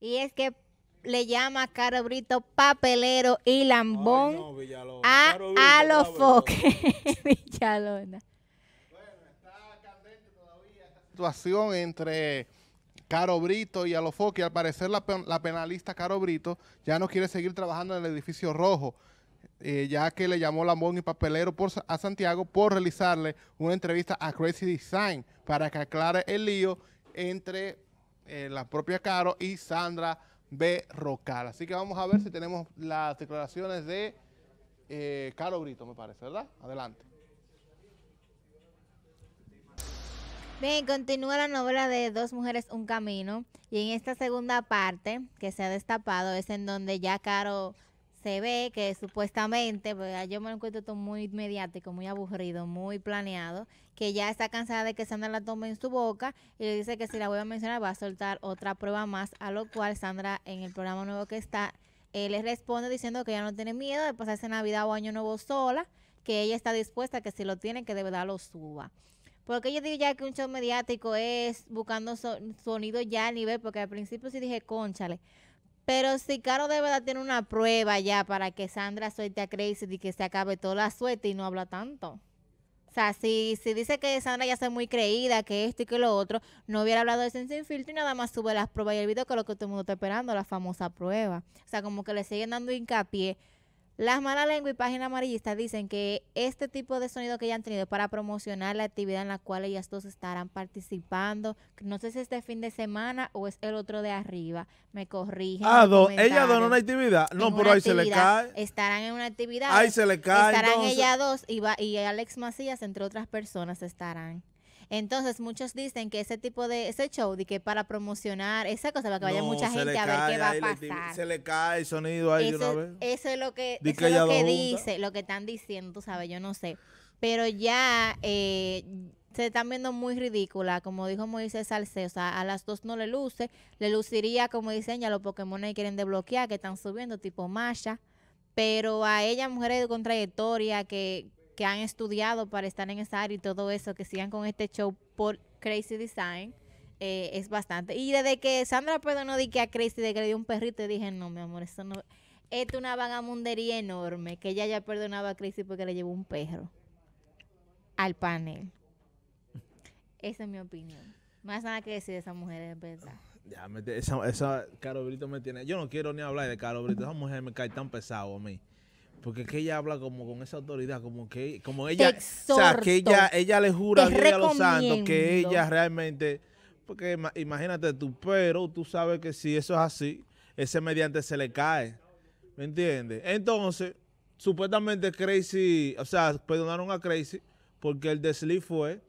Y es que le llama a Caro Brito papelero y lambón a, Villalona. Bueno, está candente todavía esta situación entre Caro Brito y Alofoque. Al parecer la, penalista Caro Brito ya no quiere seguir trabajando en el edificio rojo, eh, ya que le llamó Lambón y Papelero a Santiago por realizarle una entrevista a Crazy Design para que aclare el lío entre eh, la propia Caro y Sandra B. Rocal. Así que vamos a ver si tenemos las declaraciones de eh, Caro Brito, me parece, ¿verdad? Adelante. Bien, continúa la novela de Dos Mujeres, Un Camino. Y en esta segunda parte que se ha destapado es en donde ya Caro se ve que supuestamente, pues, yo me encuentro todo muy mediático, muy aburrido, muy planeado, que ya está cansada de que Sandra la tome en su boca y le dice que si la voy a mencionar va a soltar otra prueba más, a lo cual Sandra en el programa nuevo que está, él eh, le responde diciendo que ya no tiene miedo de pasarse Navidad o Año Nuevo sola, que ella está dispuesta que si lo tiene, que de verdad lo suba. Porque yo digo ya que un show mediático es buscando sonido ya a nivel, porque al principio sí dije, conchale, pero si Caro de verdad tiene una prueba ya para que Sandra suelte a Crazy y que se acabe toda la suerte y no habla tanto. O sea, si, si dice que Sandra ya es muy creída, que esto y que lo otro, no hubiera hablado de Sin Filtro y nada más sube las pruebas y el video que es lo que todo el mundo está esperando, la famosa prueba. O sea, como que le siguen dando hincapié las malas lenguas y página amarillista dicen que este tipo de sonido que ya han tenido es para promocionar la actividad en la cual ellas dos estarán participando. No sé si este fin de semana o es el otro de arriba. Me corrigen. Ah, dos. Ellas dos en una actividad. No, pero ahí se le cae. Estarán en una actividad. Ahí se le cae. Estarán ellas dos y, y Alex Macías, entre otras personas, estarán. Entonces, muchos dicen que ese tipo de ese show, de que para promocionar esa cosa, para que vaya mucha gente a ver qué va a pasar. se le cae el sonido ahí eso, de una vez. Eso es lo que, lo que dice, lo que están diciendo, tú sabes, yo no sé. Pero ya eh, se están viendo muy ridícula, como dijo Moisés Salcedo, o sea, a las dos no le luce, le luciría, como dicen ya, los Pokémon que quieren desbloquear, que están subiendo, tipo Masha, pero a ella, mujeres con trayectoria, que, que han estudiado para estar en esa área y todo eso, que sigan con este show por Crazy Design. Eh, es bastante. Y desde que Sandra perdonó di que a Crazy de que le dio un perrito, dije, no, mi amor, eso no. Esto es una vagamundería enorme, que ella ya perdonaba a Crazy porque le llevó un perro al panel. Esa es mi opinión. Más nada que decir de esa mujer, es verdad. esa, esa me tiene. Yo no quiero ni hablar de Caro Brito. Esa mujer me cae tan pesado a mí. Porque es que ella habla como con esa autoridad, como que como ella, o sea, que ella, ella le jura a Dios los santos que ella realmente, porque imagínate tú, pero tú sabes que si eso es así, ese mediante se le cae, ¿me entiendes? Entonces, supuestamente Crazy, o sea, perdonaron a Crazy porque el desliz fue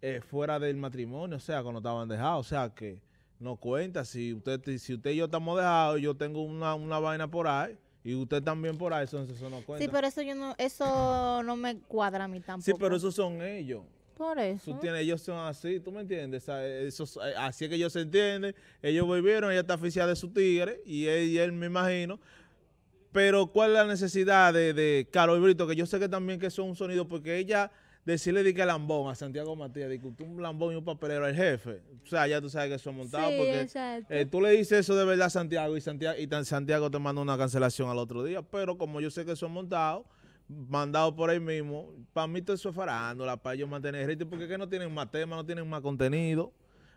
eh, fuera del matrimonio, o sea, cuando estaban dejados, o sea, que no cuenta, si usted, si usted y yo estamos dejados, yo tengo una, una vaina por ahí, y usted también por ahí, eso no cuenta. Sí, pero eso yo no, eso no me cuadra a mí tampoco. Sí, pero esos son ellos. Por eso. ellos son así, ¿tú me entiendes? Eh, así es que ellos se entienden. Ellos volvieron, ella está oficial de su tigre y él, me imagino. Pero ¿cuál es la necesidad de, de Carol Brito? Que yo sé que también que son un sonido porque ella decirle de que lambón a Santiago Matías, di que un lambón y un papelero al jefe. O sea, ya tú sabes que eso es montado. porque eh, tú le dices eso de verdad a Santiago y Santiago, y Santiago te manda una cancelación al otro día. Pero como yo sé que eso es montado, mandado por ahí mismo, para mí todo eso es farándula, para ellos mantener el ritmo, porque es que no tienen más temas, no tienen más contenido.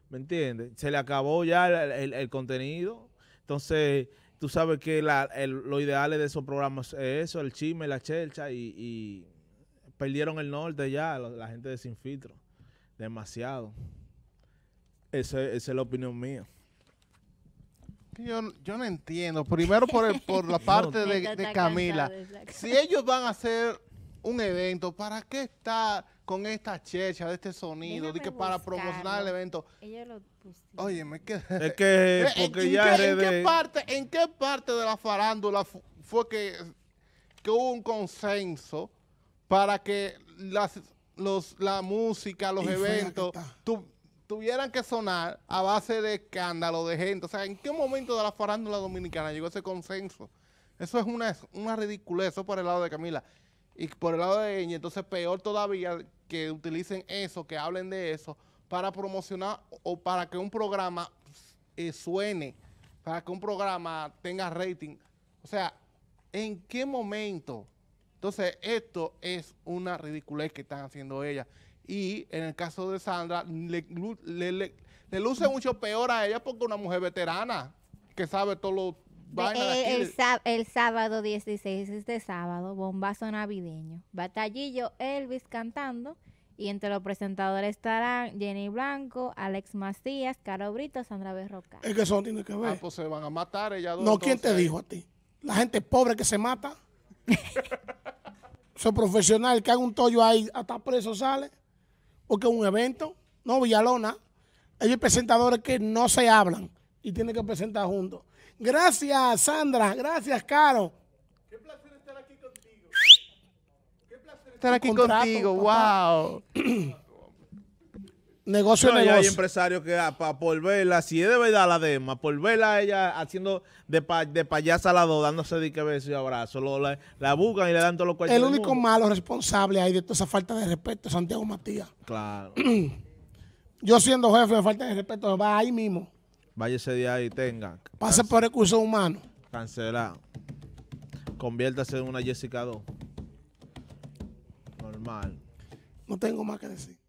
¿Me entiendes? Se le acabó ya el, contenido. Entonces, tú sabes que la, el, lo ideal de esos programas es eso, el chisme, la chelcha y perdieron el norte ya, la, gente de Sin Filtro. Demasiado. Esa, es la opinión mía. Yo, no entiendo. Primero por, por la parte de, Camila. si ellos van a hacer un evento, ¿para qué está con esta checha de este sonido? De que para promocionar el evento. Oye, me quedé. Es que porque ¿En, ya qué, de... parte, ¿En qué parte de la farándula fue que, que hubo un consenso para que las, la música, los eventos, tu, tuvieran que sonar a base de escándalo, de gente. O sea, ¿en qué momento de la farándula dominicana llegó ese consenso? Eso es una, una ridiculez, eso por el lado de Camila. Y por el lado de ella, entonces peor todavía que utilicen eso, que hablen de eso, para promocionar o para que un programa eh, suene, para que un programa tenga rating. O sea, ¿en qué momento entonces, esto es una ridiculez que están haciendo ellas. Y en el caso de Sandra, le, luce mm. mucho peor a ella porque una mujer veterana que sabe todo los De, el, sábado 16, este sábado, bombazo navideño. Batallillo Elvis cantando. Y entre los presentadores estarán Jenny Blanco, Alex Macías, Caro Brito, Sandra Berroca. Es que eso tiene que ver. Ah, pues se van a matar ellas No, ¿quién te dijo a ti? La gente pobre que se mata. Soy profesional, que hago un tollo ahí, hasta preso sale. Porque es un evento. No, Villalona. Hay presentadores que no se hablan y tienen que presentar juntos. Gracias, Sandra. Gracias, Caro. Qué placer estar aquí contigo. Qué placer este estar aquí contigo. Wow. Negocio no, negocio. Hay empresarios que ah, por verla, si es de verdad la dema, por verla a ella haciendo de, de payasa a la dos, dándose de que beso y abrazo, la, buscan y le dan todos los cuerpos. El único malo responsable ahí de toda esa falta de respeto es Santiago Matías. Claro. Yo siendo jefe de falta de respeto, va ahí mismo. Váyese de ahí, tenga. Pase por recursos humanos. Cancelado. Conviértase en una Jessica 2. Normal. No tengo más que decir.